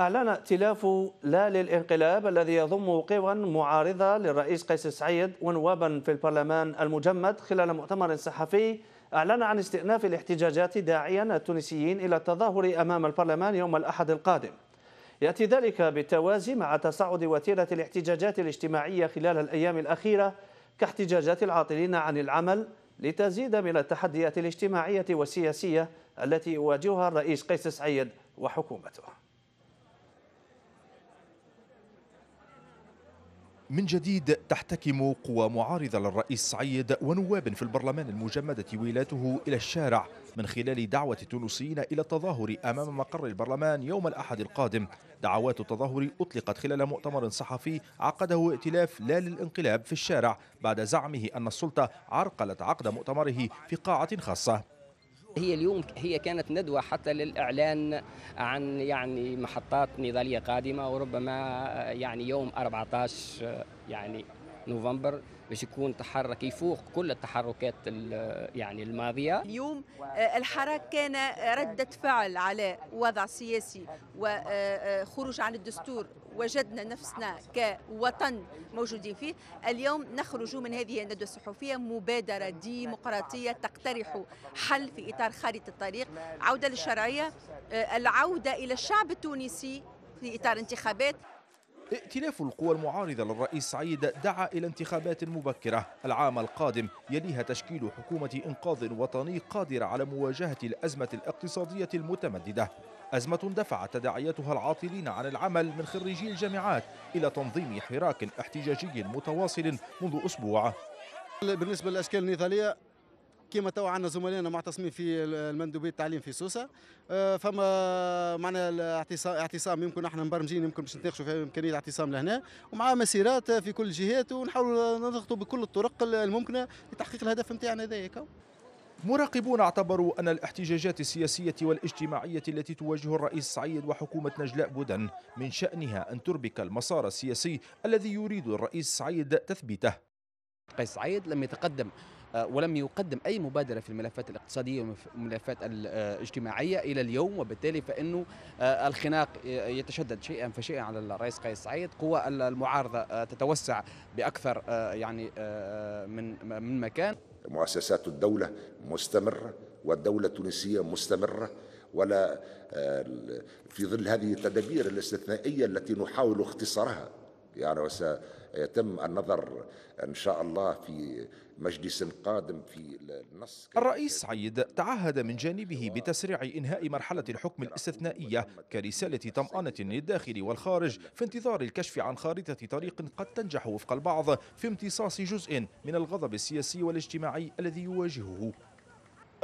أعلن ائتلاف لا للانقلاب الذي يضم قوى معارضة للرئيس قيس سعيد ونوابا في البرلمان المجمد خلال مؤتمر صحفي أعلن عن استئناف الاحتجاجات داعيا التونسيين إلى التظاهر أمام البرلمان يوم الأحد القادم يأتي ذلك بالتوازي مع تصاعد وتيرة الاحتجاجات الاجتماعية خلال الأيام الأخيرة كاحتجاجات العاطلين عن العمل لتزيد من التحديات الاجتماعية والسياسية التي يواجهها الرئيس قيس سعيد وحكومته من جديد تحتكم قوى معارضة للرئيس سعيد ونواب في البرلمان المجمدة ولاته إلى الشارع من خلال دعوة التونسيين إلى التظاهر أمام مقر البرلمان يوم الأحد القادم دعوات التظاهر أطلقت خلال مؤتمر صحفي عقده ائتلاف لا للانقلاب في الشارع بعد زعمه أن السلطة عرقلت عقد مؤتمره في قاعة خاصة هي اليوم هي كانت ندوة حتى للإعلان عن يعني محطات نضالية قادمة وربما آه، يعني يوم 14 آه، يعني نوفمبر باش يكون تحرك يفوق كل التحركات آه، يعني الماضيه اليوم الحراك كان رده فعل على وضع سياسي وخروج عن الدستور وجدنا نفسنا كوطن موجودين فيه اليوم نخرج من هذه الندوة الصحفية مبادرة ديمقراطية تقترح حل في إطار خارطة الطريق عودة للشرعية آه، العودة إلى الشعب التونسي في إطار انتخابات ائتلاف القوى المعارضة للرئيس سعيد دعا إلى انتخابات مبكرة العام القادم يليها تشكيل حكومة إنقاذ وطني قادرة على مواجهة الأزمة الاقتصادية المتمددة أزمة دفعت تداعياتها العاطلين عن العمل من خريجي الجامعات إلى تنظيم حراك احتجاجي متواصل منذ أسبوع بالنسبة للأشكال النضالية كما تو عندنا زملائنا معتصمين في المندوبيه التعليم في سوسه آه، فما معنا اعتصام يمكن احنا مبرمجين يمكن باش نتناقشوا في امكانيه الاعتصام لهنا ومع مسيرات في كل الجهات ونحاولوا نضغطوا بكل الطرق الممكنه لتحقيق الهدف نتاعنا هذايا مراقبون اعتبروا أن الاحتجاجات السياسية والاجتماعية التي تواجه الرئيس سعيد وحكومة نجلاء بودن من شأنها أن تربك المسار السياسي الذي يريد الرئيس سعيد تثبيته قيس سعيد لم يتقدم آه، ولم يقدم أي مبادرة في الملفات الاقتصادية والملفات آه، الاجتماعية إلى اليوم وبالتالي فإنه آه، الخناق يتشدد شيئا فشيئا على الرئيس قيس سعيد قوى المعارضة تتوسع بأكثر يعني من من مكان مؤسسات الدولة مستمرة والدولة التونسية مستمرة ولا في ظل هذه التدابير الاستثنائية التي نحاول اختصارها يعني وسيتم النظر ان شاء الله في مجلس قادم في النص الرئيس سعيد تعهد من جانبه بتسريع انهاء مرحله الحكم الاستثنائيه كرساله طمانه للداخل والخارج في انتظار الكشف عن خارطه طريق قد تنجح وفق البعض في امتصاص جزء من الغضب السياسي والاجتماعي الذي يواجهه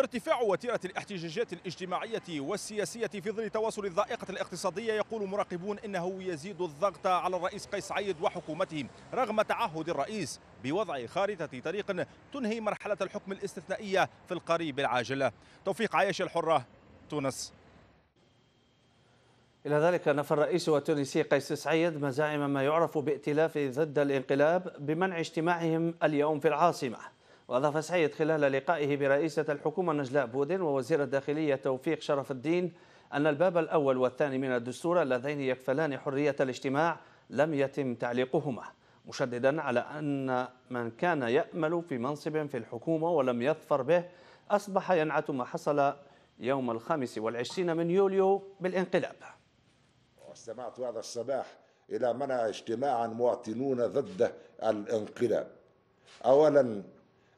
ارتفاع وتيرة الاحتجاجات الاجتماعية والسياسية في ظل تواصل الضائقة الاقتصادية يقول مراقبون إنه يزيد الضغط على الرئيس قيس سعيد وحكومته رغم تعهد الرئيس بوضع خارطة طريق تنهي مرحلة الحكم الاستثنائية في القريب العاجل توفيق عايش الحرة تونس إلى ذلك نفى الرئيس التونسي قيس سعيد مزاعم ما يعرف بائتلاف ضد الانقلاب بمنع اجتماعهم اليوم في العاصمة وأضاف سعيد خلال لقائه برئيسة الحكومة نجلاء بودين ووزير الداخلية توفيق شرف الدين أن الباب الأول والثاني من الدستور اللذين يكفلان حرية الاجتماع لم يتم تعليقهما مشددا على أن من كان يأمل في منصب في الحكومة ولم يظفر به أصبح ينعت ما حصل يوم الخامس والعشرين من يوليو بالانقلاب استمعت هذا الصباح إلى منع اجتماعا مواطنون ضد الانقلاب أولا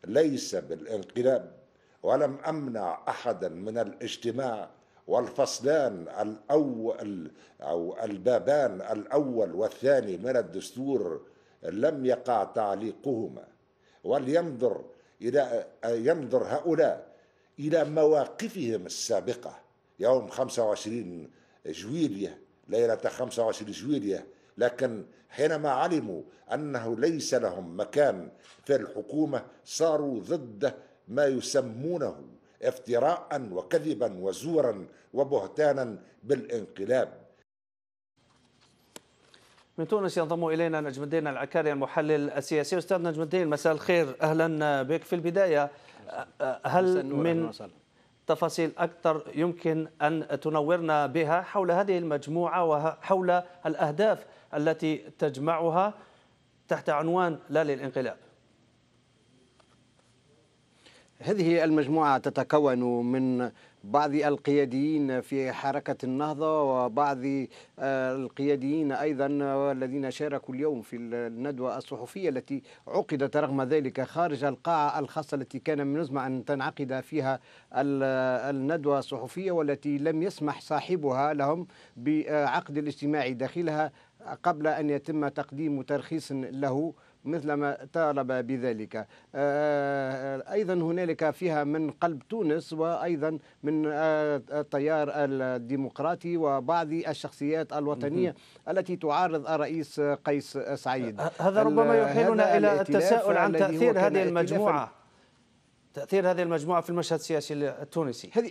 ليس بالانقلاب ولم امنع احدا من الاجتماع والفصلان الاول او البابان الاول والثاني من الدستور لم يقع تعليقهما ولينظر الى ينظر هؤلاء الى مواقفهم السابقه يوم 25 جويليه ليله 25 جويليه لكن حينما علموا أنه ليس لهم مكان في الحكومة صاروا ضد ما يسمونه افتراء وكذبا وزورا وبهتانا بالانقلاب من تونس ينضم الينا نجم الدين العكاري المحلل السياسي استاذ نجم الدين مساء الخير اهلا بك في البدايه هل من تفاصيل أكثر يمكن أن تنورنا بها حول هذه المجموعة وحول الأهداف التي تجمعها تحت عنوان لا للانقلاب هذه المجموعة تتكون من بعض القياديين في حركة النهضة وبعض آه، القياديين أيضا الذين شاركوا اليوم في الندوة الصحفية التي عقدت رغم ذلك خارج القاعة الخاصة التي كان من المزمع أن تنعقد فيها الندوة الصحفية والتي لم يسمح صاحبها لهم بعقد الاجتماع داخلها قبل أن يتم تقديم ترخيص له مثلما طالب بذلك آه، أيضا هنالك فيها من قلب تونس وأيضا من آه، آه، التيار الديمقراطي وبعض الشخصيات الوطنية التي تعارض الرئيس قيس سعيد هذا ربما يحيلنا إلى التساؤل عن تأثير هذه المجموعة تأثير هذه المجموعة في المشهد السياسي التونسي هذه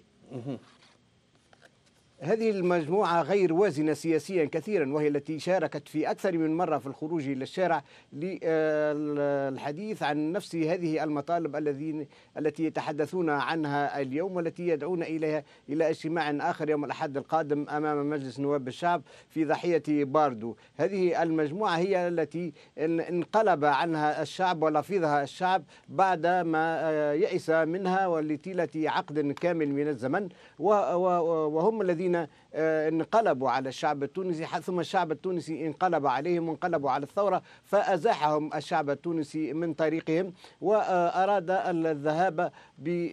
هذه المجموعة غير وازنة سياسيا كثيرا وهي التي شاركت في أكثر من مرة في الخروج إلى الشارع للحديث عن نفس هذه المطالب الذين التي يتحدثون عنها اليوم والتي يدعون إليها إلى اجتماع آخر يوم الأحد القادم أمام مجلس نواب الشعب في ضحية باردو هذه المجموعة هي التي انقلب عنها الشعب ولفظها الشعب بعد ما يئس منها والتي عقد كامل من الزمن وهم الذين آه، انقلبوا على الشعب التونسي ثم الشعب التونسي انقلب عليهم وانقلبوا على الثورة فأزاحهم الشعب التونسي من طريقهم وأراد الذهاب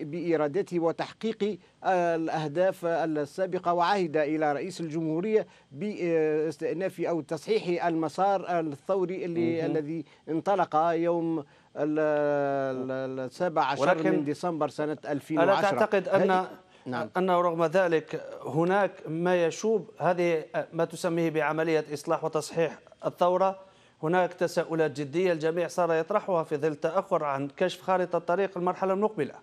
بإرادته وتحقيق آه، الأهداف السابقة وعهد إلى رئيس الجمهورية باستئناف أو تصحيح المسار الثوري اللي الذي انطلق يوم السابع عشر من ديسمبر سنة 2010 ألا تعتقد أن نعم. أنه رغم ذلك هناك ما يشوب هذه ما تسميه بعملية إصلاح وتصحيح الثورة هناك تساؤلات جدية الجميع صار يطرحها في ظل التأخر عن كشف خارطة الطريق المرحلة المقبلة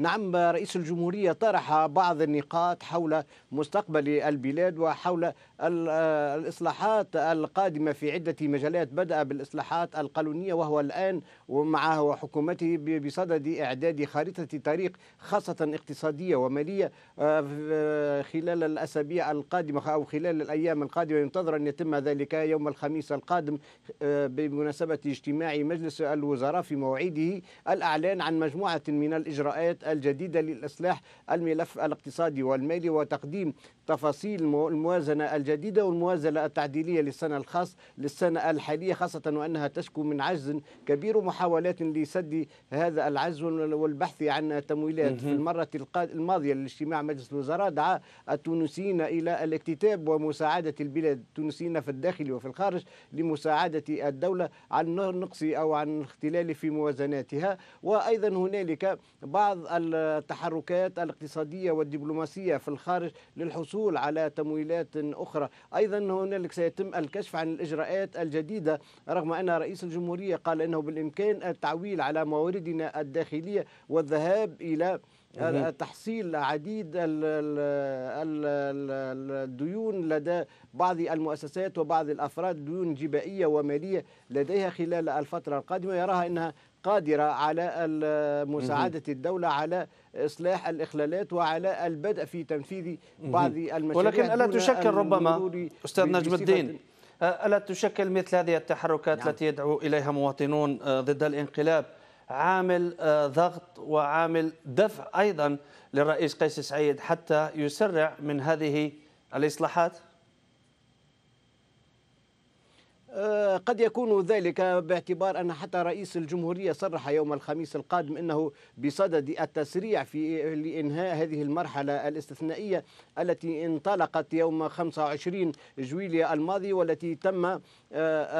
نعم رئيس الجمهورية طرح بعض النقاط حول مستقبل البلاد وحول الإصلاحات القادمة في عدة مجالات بدأ بالإصلاحات القانونية وهو الآن ومعه وحكومته بصدد إعداد خريطة طريق خاصة اقتصادية ومالية آه، خلال الأسابيع القادمة أو خلال الأيام القادمة ينتظر أن يتم ذلك يوم الخميس القادم آه، بمناسبة اجتماع مجلس الوزراء في موعده الأعلان عن مجموعة من الإجراءات الجديدة للإصلاح الملف الاقتصادي والمالي وتقديم تفاصيل الموازنة الجديدة والموازنة التعديلية للسنة الخاص للسنة الحالية خاصة وأنها تشكو من عجز كبير ومحاولات لسد هذا العجز والبحث عن تمويلات في المرة الماضية لاجتماع مجلس الوزراء دعا التونسيين إلى الاكتتاب ومساعدة البلاد التونسيين في الداخل وفي الخارج لمساعدة الدولة عن نقص أو عن اختلال في موازناتها وأيضا هنالك بعض التحركات الاقتصادية والدبلوماسية في الخارج للحصول على تمويلات أخرى أيضا هنالك سيتم الكشف عن الإجراءات الجديدة رغم أن رئيس الجمهورية قال أنه بالإمكان التعويل على مواردنا الداخلية والذهاب إلى تحصيل عديد الديون لدى بعض المؤسسات وبعض الافراد ديون جبائيه وماليه لديها خلال الفتره القادمه يراها انها قادرة على مساعدة الدولة على إصلاح الإخلالات وعلى البدء في تنفيذ بعض المشاريع ولكن ألا تشكل ربما أستاذ نجم الدين ألا تشكل مثل هذه التحركات نعم. التي يدعو إليها مواطنون آه، ضد الانقلاب عامل آه، ضغط وعامل دفع أيضا للرئيس قيس سعيد حتى يسرع من هذه الإصلاحات؟ آه، قد يكون ذلك باعتبار أن حتى رئيس الجمهورية صرح يوم الخميس القادم أنه بصدد التسريع في لإنهاء هذه المرحلة الاستثنائية التي انطلقت يوم 25 جويلية الماضي والتي تم آه،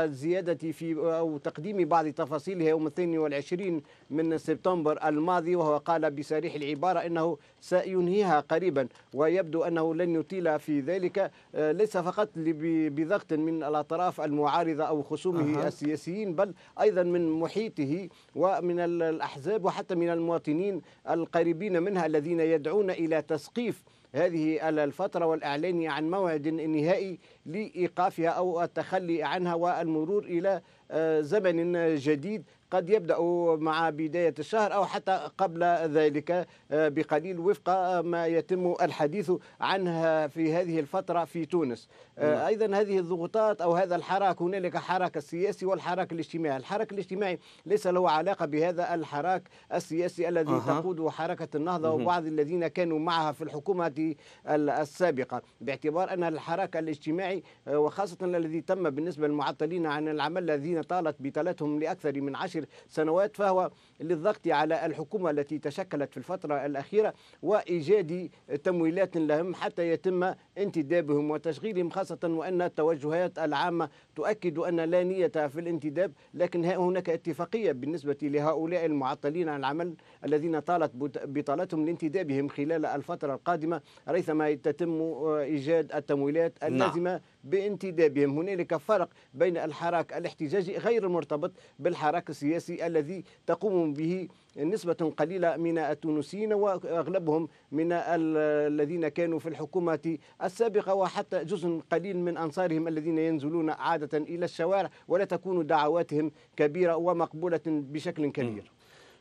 الزيادة في أو تقديم بعض تفاصيلها يوم 22 من سبتمبر الماضي وهو قال بصريح العبارة أنه سينهيها قريبا ويبدو أنه لن يطيل في ذلك آه، ليس فقط بضغط من الأطراف المعارضة المعارضة أو خصومه أه. السياسيين بل أيضا من محيطه ومن الأحزاب وحتى من المواطنين القريبين منها الذين يدعون إلى تسقيف هذه الفترة والإعلان عن موعد نهائي لإيقافها أو التخلي عنها والمرور إلى آه، زمن جديد قد يبدا مع بدايه الشهر او حتى قبل ذلك آه، بقليل وفق ما يتم الحديث عنها في هذه الفتره في تونس آه، نعم. ايضا هذه الضغوطات او هذا الحراك هنالك حراك السياسي والحراك الاجتماعي الحراك الاجتماعي ليس له علاقه بهذا الحراك السياسي الذي أه. تقوده حركه النهضه وبعض الذين كانوا معها في الحكومه السابقه باعتبار ان الحراك الاجتماعي وخاصه الذي تم بالنسبه للمعطلين عن العمل الذين الذين طالت بطالتهم لأكثر من عشر سنوات فهو للضغط على الحكومة التي تشكلت في الفترة الأخيرة وإيجاد تمويلات لهم حتى يتم انتدابهم وتشغيلهم خاصة وأن التوجهات العامة تؤكد أن لا نية في الانتداب لكن هناك اتفاقية بالنسبة لهؤلاء المعطلين عن العمل الذين طالت بطالتهم لانتدابهم خلال الفترة القادمة ريثما تتم إيجاد التمويلات نعم. اللازمة نعم. بانتدابهم هنالك فرق بين الحراك الاحتجاجي غير المرتبط بالحراك السياسي الذي تقوم به نسبة قليلة من التونسيين وأغلبهم من الذين كانوا في الحكومة السابقة وحتى جزء قليل من أنصارهم الذين ينزلون عادة إلى الشوارع ولا تكون دعواتهم كبيرة ومقبولة بشكل كبير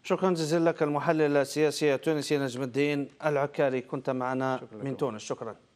شكرا جزيلا لك المحلل السياسي التونسي نجم الدين العكاري كنت معنا من تونس شكرا